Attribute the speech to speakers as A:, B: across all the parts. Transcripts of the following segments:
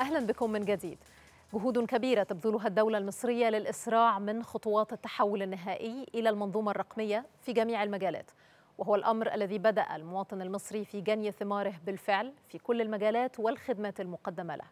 A: أهلا بكم من جديد جهود كبيرة تبذلها الدولة المصرية للإسراع من خطوات التحول النهائي إلى المنظومة الرقمية في جميع المجالات وهو الأمر الذي بدأ المواطن المصري في جني ثماره بالفعل في كل المجالات والخدمات المقدمة له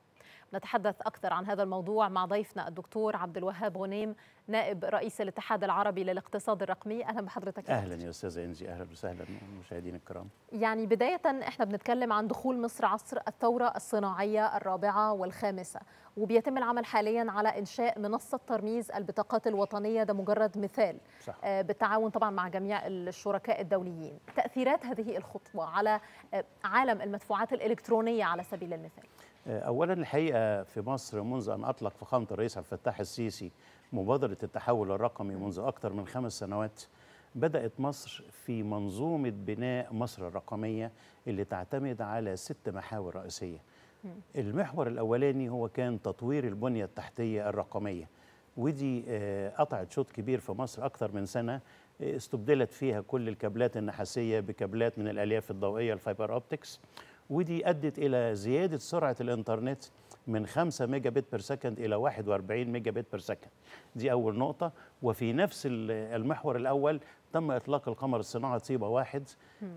A: نتحدث أكثر عن هذا الموضوع مع ضيفنا الدكتور عبد الوهاب غنيم نائب رئيس الاتحاد العربي للاقتصاد الرقمي اهلا بحضرتك اهلا
B: يا استاذه انجي اهلا وسهلا مشاهدينا الكرام
A: يعني بدايه احنا بنتكلم عن دخول مصر عصر الثوره الصناعيه الرابعه والخامسه وبيتم العمل حاليا على انشاء منصه ترميز البطاقات الوطنيه ده مجرد مثال صح. آه، بالتعاون طبعا مع جميع الشركاء الدوليين تاثيرات هذه الخطوه على آه، عالم المدفوعات الالكترونيه على سبيل المثال
B: آه، اولا الحقيقه في مصر منذ ان اطلق فخامه الرئيس عبد الفتاح السيسي مبادرة التحول الرقمي منذ أكثر من خمس سنوات بدأت مصر في منظومة بناء مصر الرقمية اللي تعتمد على ست محاور رئيسية المحور الأولاني هو كان تطوير البنية التحتية الرقمية ودي آه، قطعت شوط كبير في مصر أكثر من سنة آه، استبدلت فيها كل الكابلات النحاسية بكابلات من الألياف الضوئية الفايبر أوبتكس ودي أدت إلى زيادة سرعة الإنترنت من 5 ميجا بت بير سكند الى 41 ميجا بت بير سكند دي اول نقطه وفي نفس المحور الاول تم اطلاق القمر الصناعي طيبه واحد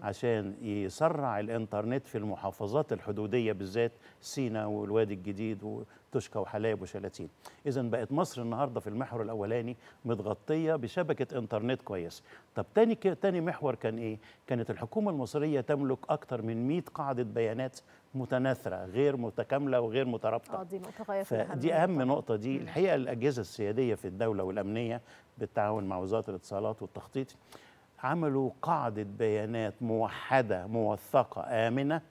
B: عشان يسرع الانترنت في المحافظات الحدوديه بالذات سينا والوادي الجديد وتشكى وحلايب وشلاتين اذا بقت مصر النهارده في المحور الاولاني متغطيه بشبكه انترنت كويس طب تاني تاني محور كان ايه كانت الحكومه المصريه تملك اكثر من 100 قاعده بيانات متناثره غير متكامله وغير مترابطه اه، دي اهم نقطه دي الحقيقه الاجهزه السياديه في الدوله والامنيه بالتعاون مع وزاره الاتصالات والتخطيط عملوا قاعده بيانات موحده موثقه امنه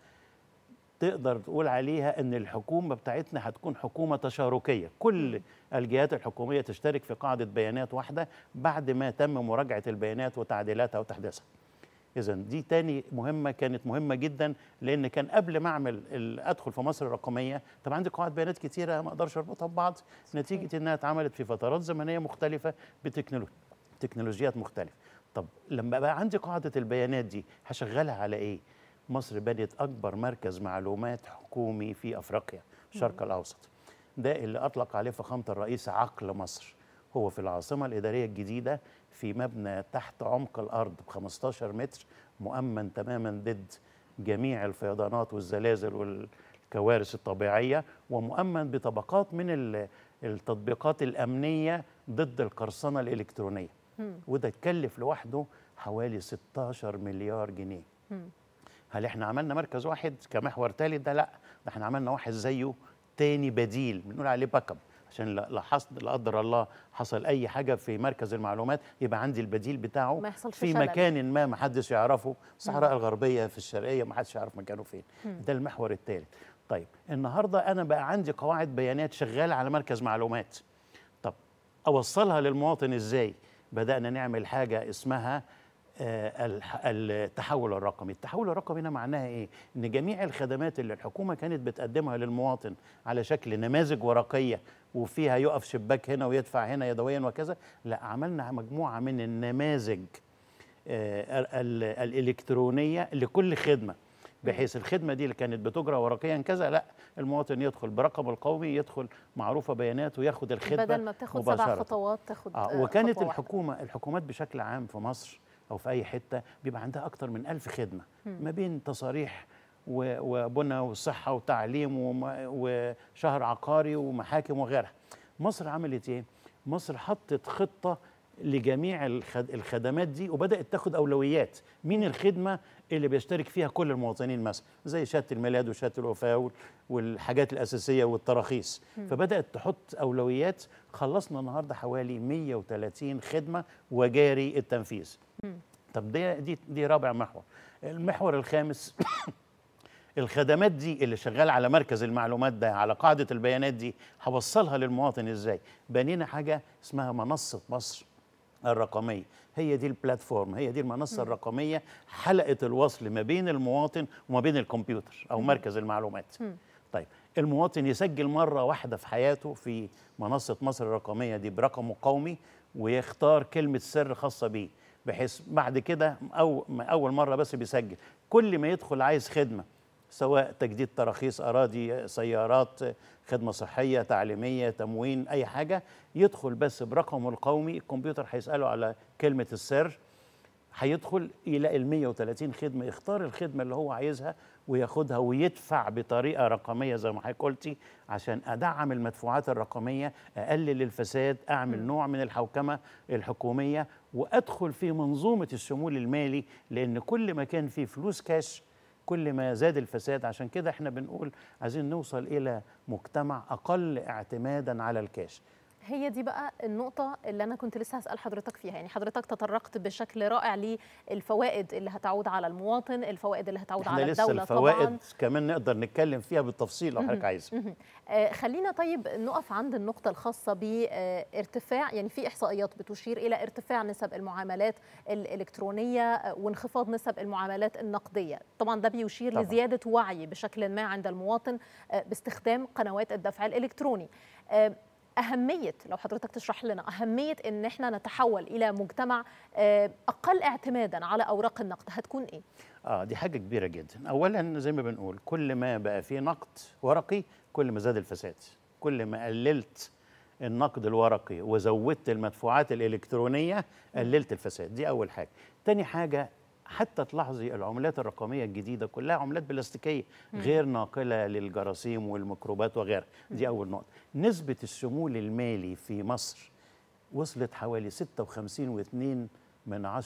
B: تقدر تقول عليها ان الحكومه بتاعتنا هتكون حكومه تشاركيه كل الجهات الحكوميه تشترك في قاعده بيانات واحده بعد ما تم مراجعه البيانات وتعديلاتها وتحديثها اذا دي تاني مهمه كانت مهمه جدا لان كان قبل ما اعمل ادخل في مصر الرقميه طب عندي قواعد بيانات كتيره ما اقدرش اربطها ببعض نتيجه انها اتعملت في فترات زمنيه مختلفه بتكنولوجيات مختلفه طب لما بقى عندي قاعده البيانات دي هشغلها على ايه مصر بنت اكبر مركز معلومات حكومي في افريقيا الشرق الاوسط ده اللي اطلق عليه فخامه الرئيس عقل مصر هو في العاصمة الإدارية الجديدة في مبنى تحت عمق الأرض ب 15 متر مؤمن تماما ضد جميع الفيضانات والزلازل والكوارث الطبيعية ومؤمن بطبقات من التطبيقات الأمنية ضد القرصنة الإلكترونية وده اتكلف لوحده حوالي 16 مليار جنيه هل احنا عملنا مركز واحد كمحور ثالث ده لا ده احنا عملنا واحد زيه تاني بديل بنقول عليه باك اب عشان لا حصل لا قدر الله حصل اي حاجه في مركز المعلومات يبقى عندي البديل بتاعه ما في مكان ما ما حدش يعرفه الصحراء الغربيه في الشرقيه ما حدش يعرف مكانه فين ده المحور الثالث طيب النهارده انا بقى عندي قواعد بيانات شغاله على مركز معلومات طب اوصلها للمواطن ازاي بدانا نعمل حاجه اسمها آه، التحول الرقمي التحول الرقمي هنا معناها ايه ان جميع الخدمات اللي الحكومه كانت بتقدمها للمواطن على شكل نماذج ورقيه وفيها يقف شباك هنا ويدفع هنا يدويا وكذا لا عملنا مجموعه من النماذج آه، الالكترونيه لكل خدمه بحيث الخدمه دي اللي كانت بتجرى ورقيا كذا لا المواطن يدخل برقمه القومي يدخل معروفه بيانات وياخد الخدمه بدل ما بتاخد سبع
A: خطوات تاخد آه, آه، وكانت
B: الحكومه الحكومات بشكل عام في مصر أو في أي حتة بيبقى عندها أكتر من ألف خدمة ما بين تصاريح وبنى وصحة وتعليم وشهر عقاري ومحاكم وغيرها مصر عملت إيه؟ مصر حطت خطة لجميع الخدمات دي وبدات تاخد اولويات مين الخدمه اللي بيشترك فيها كل المواطنين مثلا زي شهاده الميلاد وشهاده الوفاه والحاجات الاساسيه والتراخيص فبدات تحط اولويات خلصنا النهارده حوالي 130 خدمه وجاري التنفيذ طب دي دي دي رابع محور المحور الخامس الخدمات دي اللي شغال على مركز المعلومات ده على قاعدة البيانات دي هوصلها للمواطن ازاي بنينا حاجة اسمها منصة مصر الرقمية هي دي البلاتفورم هي دي المنصة م. الرقمية حلقة الوصل ما بين المواطن وما بين الكمبيوتر أو م. مركز المعلومات م. طيب المواطن يسجل مرة واحدة في حياته في منصة مصر الرقمية دي برقمه القومي ويختار كلمة سر خاصة بيه بحيث بعد كده أو أول مرة بس بيسجل كل ما يدخل عايز خدمة سواء تجديد تراخيص اراضي سيارات خدمه صحيه تعليميه تموين اي حاجه يدخل بس برقمه القومي الكمبيوتر هيساله على كلمه السر هيدخل يلاقي ال 130 خدمه يختار الخدمه اللي هو عايزها وياخدها ويدفع بطريقه رقميه زي ما حضرتك قلتي عشان ادعم المدفوعات الرقميه اقلل الفساد اعمل نوع من الحوكمه الحكوميه وادخل في منظومه الشمول المالي لان كل ما كان في فلوس كاش كل ما زاد الفساد عشان كده احنا بنقول عايزين نوصل الى مجتمع اقل اعتمادا على الكاش
A: هي دي بقى النقطة اللي أنا كنت لسه هسأل حضرتك فيها يعني حضرتك تطرقت بشكل رائع للفوائد اللي هتعود على المواطن الفوائد اللي هتعود على لسه الدولة الفوائد طبعا
B: كمان نقدر نتكلم فيها بالتفصيل لو حضرتك عايزة
A: آه، خلينا طيب نقف عند النقطة الخاصة بارتفاع آه، يعني في إحصائيات بتشير إلى ارتفاع نسب المعاملات الإلكترونية آه، وانخفاض نسب المعاملات النقدية طبعا ده بيشير طبعا. لزيادة وعي بشكل ما عند المواطن باستخدام قنوات الدفع الإلكتروني اهميه لو حضرتك تشرح لنا اهميه ان احنا نتحول الى مجتمع آه، اقل اعتمادا على اوراق النقد هتكون ايه
B: اه دي حاجه كبيره جدا اولا زي ما بنقول كل ما بقى فيه نقد ورقي كل ما زاد الفساد كل ما قللت النقد الورقي وزودت المدفوعات الالكترونيه قللت الفساد دي اول حاجه تاني حاجه حتى تلاحظي العملات الرقمية الجديدة كلها عملات بلاستيكية غير ناقلة للجراثيم والميكروبات وغيرها دي أول نقطة نسبة الشمول المالي في مصر وصلت حوالي 56.2 من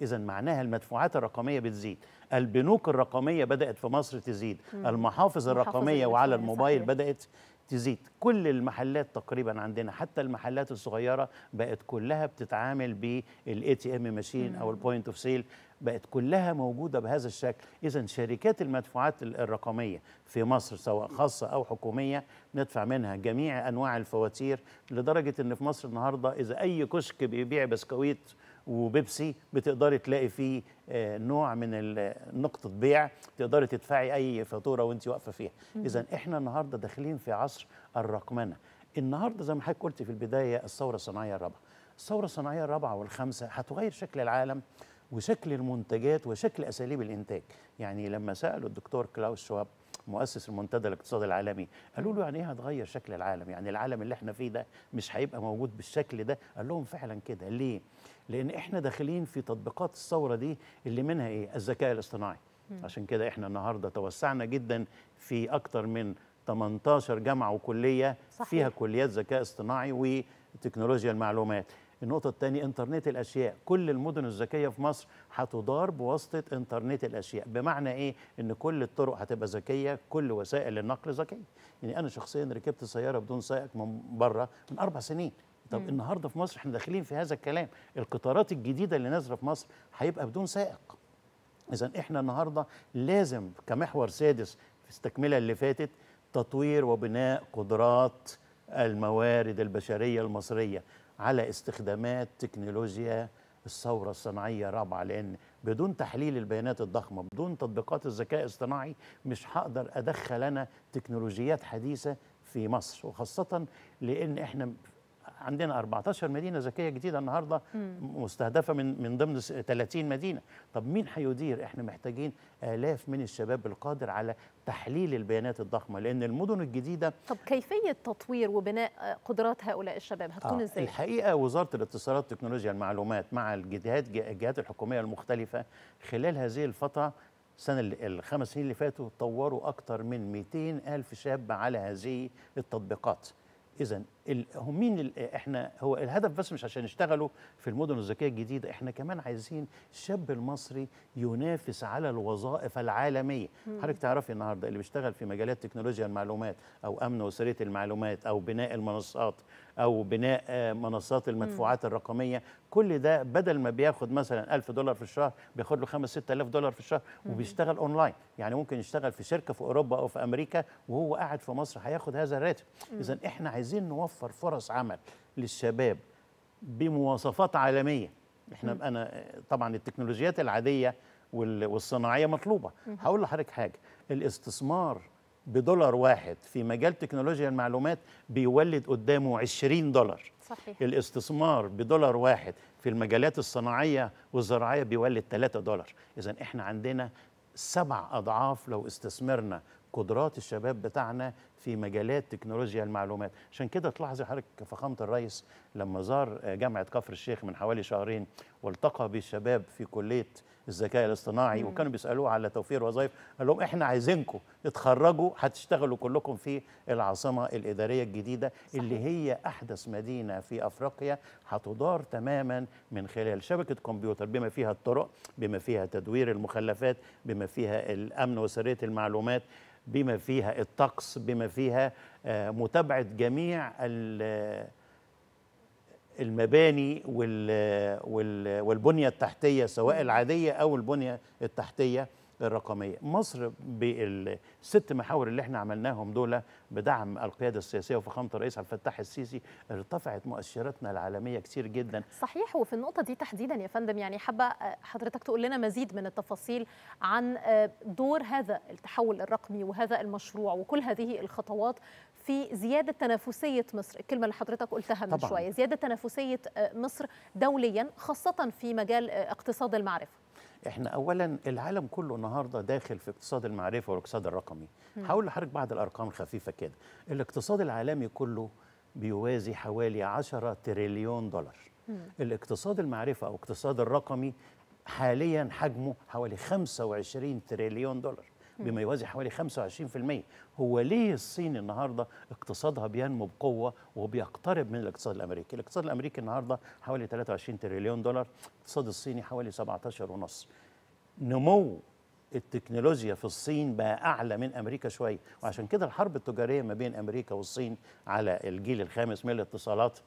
B: 10% إذا معناها المدفوعات الرقمية بتزيد البنوك الرقمية بدأت في مصر تزيد المحافظ الرقمية وعلى الموبايل بدأت تزيد كل المحلات تقريبا عندنا حتى المحلات الصغيره بقت كلها بتتعامل بالاي تي ام ماشين او البوينت اوف سيل بقت كلها موجوده بهذا الشكل اذا شركات المدفوعات الرقميه في مصر سواء خاصه او حكوميه ندفع منها جميع انواع الفواتير لدرجه ان في مصر النهارده اذا اي كشك بيبيع بسكويت وبيبسي بتقدري تلاقي فيه آه، نوع من نقطة بيع تقدري تدفعي أي فاتورة وأنت واقفة فيها إذا إحنا النهاردة داخلين في عصر الرقمنة النهاردة زي ما حضرتك قلتي في البداية الثورة الصناعية الرابعة الثورة الصناعية الرابعة والخامسة هتغير شكل العالم وشكل المنتجات وشكل أساليب الإنتاج يعني لما سألوا الدكتور كلاوس شواب مؤسس المنتدى الاقتصادي العالمي قالوا له يعني ايه هتغير شكل العالم يعني العالم اللي احنا فيه ده مش هيبقى موجود بالشكل ده قال لهم فعلا كده ليه لان احنا داخلين في تطبيقات الثوره دي اللي منها ايه الذكاء الاصطناعي عشان كده احنا النهارده توسعنا جدا في اكتر من 18 جامعه وكليه صحيح. فيها كليات ذكاء اصطناعي وتكنولوجيا المعلومات النقطة الثانية انترنت الأشياء كل المدن الذكية في مصر هتدار بواسطة انترنت الأشياء بمعنى إيه؟ إن كل الطرق هتبقى ذكية كل وسائل النقل ذكية يعني أنا شخصيا ركبت سيارة بدون سائق من بره من أربع سنين طب مم. النهارده في مصر احنا داخلين في هذا الكلام القطارات الجديده اللي نازله في مصر هيبقى بدون سائق اذا احنا النهارده لازم كمحور سادس في التكمله اللي فاتت تطوير وبناء قدرات الموارد البشريه المصريه على استخدامات تكنولوجيا الثوره الصناعيه الرابعه لان بدون تحليل البيانات الضخمه بدون تطبيقات الذكاء الاصطناعي مش هقدر ادخل انا تكنولوجيات حديثه في مصر وخاصه لان احنا عندنا 14 مدينه ذكيه جديده النهارده مستهدفه من من ضمن 30 مدينه طب مين هيدير احنا محتاجين الاف من الشباب القادر على تحليل البيانات الضخمه لان المدن الجديده
A: طب كيفيه تطوير وبناء قدرات هؤلاء الشباب هتكون آه، ازاي آه
B: الحقيقه وزاره الاتصالات والتكنولوجيا المعلومات مع الجهات الجهات الحكوميه المختلفه خلال هذه الفتره السنة الخمس سنين اللي فاتوا طوروا أكثر من 200 ألف شاب على هذه التطبيقات إذا هم مين احنا هو الهدف بس مش عشان يشتغلوا في المدن الذكيه الجديده احنا كمان عايزين الشاب المصري ينافس على الوظائف العالميه حضرتك تعرفي النهارده اللي بيشتغل في مجالات تكنولوجيا المعلومات او امن وسريه المعلومات او بناء المنصات او بناء آه، منصات المدفوعات الرقميه كل ده بدل ما بياخد مثلا 1000 دولار في الشهر بياخد له 5 6000 دولار في الشهر وبيشتغل اونلاين يعني ممكن يشتغل في شركه في اوروبا او في امريكا وهو قاعد في مصر هياخد هذا الراتب اذا احنا عايزين نوفر بيوفر فرص عمل للشباب بمواصفات عالميه احنا انا طبعا التكنولوجيات العاديه والصناعيه مطلوبه هقول لحضرتك حاجه الاستثمار بدولار واحد في مجال تكنولوجيا المعلومات بيولد قدامه 20 دولار صحيح. الاستثمار بدولار واحد في المجالات الصناعية والزراعية بيولد 3 دولار إذا إحنا عندنا سبع أضعاف لو استثمرنا قدرات الشباب بتاعنا في مجالات تكنولوجيا المعلومات عشان كده تلاحظي حضرتك فخامه الرئيس لما زار جامعه كفر الشيخ من حوالي شهرين والتقى بالشباب في كليه الذكاء الاصطناعي مم. وكانوا بيسالوه على توفير وظائف قال لهم احنا عايزينكم تتخرجوا هتشتغلوا كلكم في العاصمه الاداريه الجديده صحيح. اللي هي احدث مدينه في افريقيا هتدار تماما من خلال شبكه كمبيوتر بما فيها الطرق بما فيها تدوير المخلفات بما فيها الامن وسريه المعلومات بما فيها الطقس بما فيها آه، متابعة جميع آه، المباني آه، والبنية التحتية سواء العادية أو البنية التحتية الرقميه مصر بالست محاور اللي احنا عملناهم دول بدعم القياده السياسيه وفخامه الرئيس عبد الفتاح السيسي ارتفعت مؤشراتنا العالميه كثير جدا
A: صحيح وفي النقطه دي تحديدا يا فندم يعني حابه آه، حضرتك تقول لنا مزيد من التفاصيل عن آه، دور هذا التحول الرقمي وهذا المشروع وكل هذه الخطوات في زياده تنافسيه مصر الكلمه اللي حضرتك قلتها من طبعا. شويه زياده تنافسيه آه، مصر دوليا خاصه في مجال اقتصاد المعرفه
B: احنا اولا العالم كله النهارده داخل في اقتصاد المعرفه والاقتصاد الرقمي هقول لحضرتك بعض الارقام الخفيفه كده الاقتصاد العالمي كله بيوازي حوالي 10 تريليون دولار مم. الاقتصاد المعرفه او الاقتصاد الرقمي حاليا حجمه حوالي 25 تريليون دولار بما يوازي حوالي 25% هو ليه الصين النهارده اقتصادها بينمو بقوه وبيقترب من الاقتصاد الامريكي الاقتصاد الامريكي النهارده حوالي 23 تريليون دولار الاقتصاد الصيني حوالي 17 ونص نمو التكنولوجيا في الصين بقى اعلى من امريكا شويه وعشان كده الحرب التجاريه ما بين امريكا والصين على الجيل الخامس من الاتصالات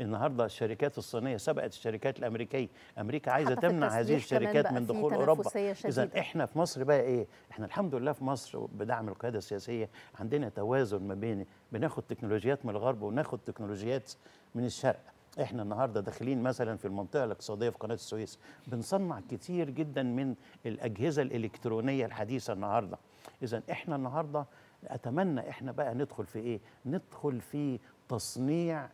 B: النهارده الشركات الصينيه سبقت الشركات الامريكيه امريكا عايزه تمنع هذه الشركات من دخول اوروبا اذا احنا في مصر بقى ايه احنا الحمد لله في مصر بدعم القياده السياسيه عندنا توازن ما بين بناخد تكنولوجيات من الغرب وناخد تكنولوجيات من الشرق احنا النهارده داخلين مثلا في المنطقه الاقتصاديه في قناه السويس بنصنع كتير جدا من الاجهزه الالكترونيه الحديثه النهارده اذا احنا النهارده اتمنى احنا بقى ندخل في ايه ندخل في تصنيع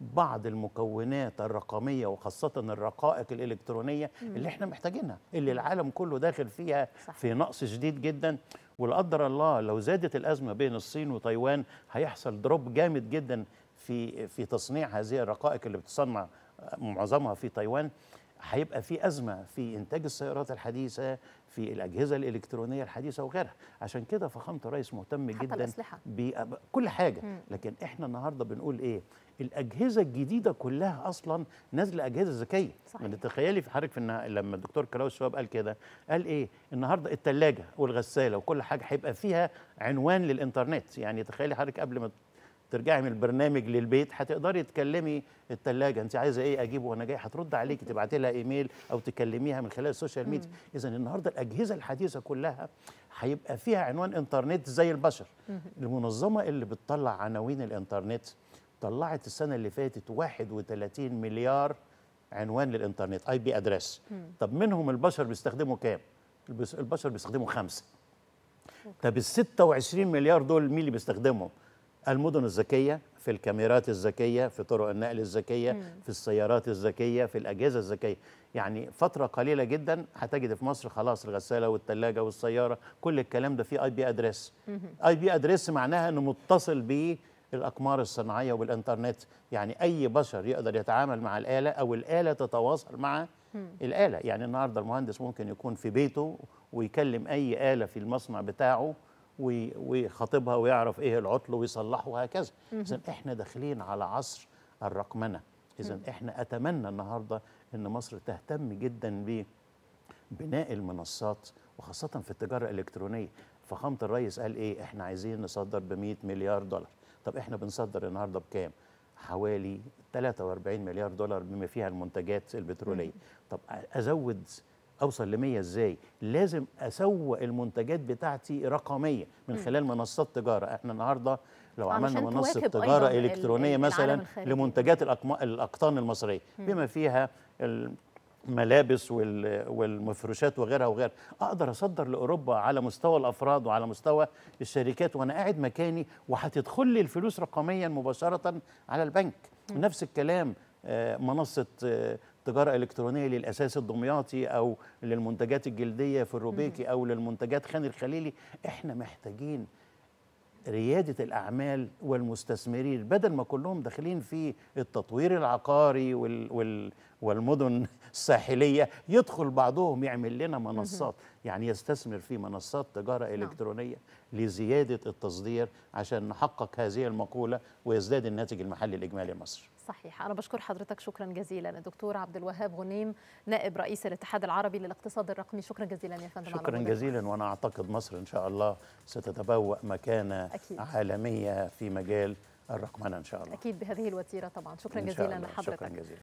B: بعض المكونات الرقميه وخاصه الرقائق الالكترونيه اللي احنا محتاجينها اللي العالم كله داخل فيها صح. في نقص شديد جدا ولا قدر الله لو زادت الازمه بين الصين وتايوان هيحصل دروب جامد جدا في في تصنيع هذه الرقائق اللي بتصنع معظمها في تايوان هيبقى في ازمه في انتاج السيارات الحديثه في الاجهزه الالكترونيه الحديثه وغيرها عشان كده فخامه الرئيس مهتم حتى جدا الأسلحة. بكل حاجه مم. لكن احنا النهارده بنقول ايه الاجهزه الجديده كلها اصلا نازله اجهزه ذكيه من تخيلي في حضرتك في لما الدكتور كلاوس شواب قال كده قال ايه النهارده الثلاجه والغساله وكل حاجه هيبقى فيها عنوان للانترنت يعني تخيلي حضرتك قبل ما ترجعي من البرنامج للبيت هتقدري تكلمي الثلاجه انت عايزه ايه اجيبه وانا جاي هترد عليكي تبعتي لها ايميل او تكلميها من خلال السوشيال ميديا اذا النهارده الاجهزه الحديثه كلها هيبقى فيها عنوان انترنت زي البشر المنظمه اللي بتطلع عناوين الانترنت طلعت السنه اللي فاتت 31 مليار عنوان للانترنت اي بي ادريس طب منهم البشر بيستخدموا كام البشر بيستخدموا خمسه طب ال 26 مليار دول مين اللي بيستخدمهم المدن الذكيه في الكاميرات الذكيه في طرق النقل الذكيه في السيارات الذكيه في الاجهزه الذكيه يعني فتره قليله جدا هتجد في مصر خلاص الغساله والثلاجه والسياره كل الكلام ده فيه اي بي ادريس اي بي ادريس معناها انه متصل بيه الأقمار الصناعية والإنترنت يعني أي بشر يقدر يتعامل مع الآلة أو الآلة تتواصل مع م. الآلة يعني النهاردة المهندس ممكن يكون في بيته ويكلم أي آلة في المصنع بتاعه ويخاطبها ويعرف ايه العطل ويصلحه وهكذا اذا احنا داخلين على عصر الرقمنه اذا احنا اتمنى النهارده ان مصر تهتم جدا ببناء المنصات وخاصه في التجاره الالكترونيه فخامه الرئيس قال ايه احنا عايزين نصدر ب 100 مليار دولار طب احنا بنصدر النهارده بكام حوالي 43 مليار دولار بما فيها المنتجات البتروليه طب ازود اوصل ل 100 ازاي لازم اسوق المنتجات بتاعتي رقميه من خلال منصات تجاره احنا النهارده لو آه، عملنا منصه تجاره الكترونيه مثلا لمنتجات الاقطان المصريه بما فيها الملابس والمفروشات وغيرها وغيرها اقدر اصدر لاوروبا على مستوى الافراد وعلى مستوى الشركات وانا قاعد مكاني وهتدخل لي الفلوس رقميا مباشره على البنك نفس الكلام آه، منصه آه، تجاره الكترونيه للاساس الدمياطي او للمنتجات الجلديه في الروبيكي او للمنتجات خان الخليلي احنا محتاجين ريادة الأعمال والمستثمرين بدل ما كلهم داخلين في التطوير العقاري وال وال والمدن الساحلية يدخل بعضهم يعمل لنا منصات يعني يستثمر في منصات تجارة نعم. إلكترونية لزيادة التصدير عشان نحقق هذه المقولة ويزداد الناتج المحلي الإجمالي مصر
A: صحيح أنا بشكر حضرتك شكرا جزيلا الدكتور عبد الوهاب غنيم نائب رئيس الاتحاد العربي للاقتصاد الرقمي شكرا جزيلا يا فندم شكرا جزيلا
B: وأنا أعتقد مصر إن شاء الله ستتبوأ مكانة أكيد. عالمية في مجال الرقمنة إن شاء الله
A: أكيد بهذه الوتيرة طبعا شكرا جزيلا لحضرتك شكرا جزيلا